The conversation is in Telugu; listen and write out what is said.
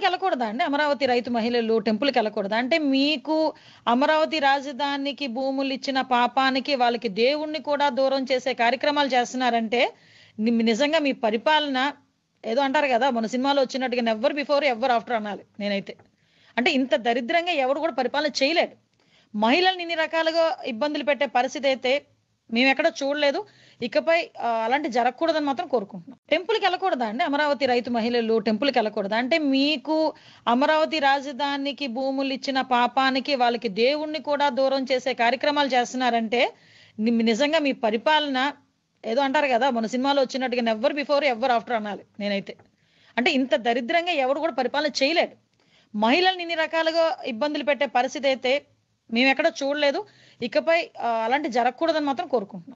టెంపుల్కి వెళ్ళకూడదా అండి అమరావతి రైతు మహిళలు టెంపుల్కి వెళ్ళకూడదా అంటే మీకు అమరావతి రాజధానికి భూములు ఇచ్చిన పాపానికి వాళ్ళకి దేవుణ్ణి కూడా దూరం చేసే కార్యక్రమాలు చేస్తున్నారంటే నిజంగా మీ పరిపాలన ఏదో అంటారు కదా మన సినిమాలో వచ్చినట్టుగా ఎవరు బిఫోర్ ఎవరు ఆఫ్టర్ అనాలి నేనైతే అంటే ఇంత దరిద్రంగా ఎవరు కూడా పరిపాలన చేయలేడు మహిళల్ని ఇన్ని రకాలుగా ఇబ్బందులు పెట్టే పరిస్థితి అయితే మేము ఎక్కడ చూడలేదు ఇకపై అలాంటి జరగకూడదని మాత్రం కోరుకుంటున్నాం టెంపుల్కి వెళ్ళకూడదా అండి అమరావతి రైతు మహిళలు టెంపుల్కి వెళ్ళకూడదా అంటే మీకు అమరావతి రాజధానికి భూములు ఇచ్చిన పాపానికి వాళ్ళకి దేవుణ్ణి కూడా దూరం చేసే కార్యక్రమాలు చేస్తున్నారంటే నిజంగా మీ పరిపాలన ఏదో అంటారు కదా మన సినిమాలో వచ్చినట్టుగా ఎవరు బిఫోర్ ఎవరు ఆఫ్టర్ అనాలి నేనైతే అంటే ఇంత దరిద్రంగా ఎవరు కూడా పరిపాలన చేయలేడు మహిళల్ని ఇన్ని రకాలుగా ఇబ్బందులు పెట్టే పరిస్థితి అయితే మేము ఎక్కడ చూడలేదు ఇకపై అలాంటి జరగకూడదని మాత్రం కోరుకుంటున్నాం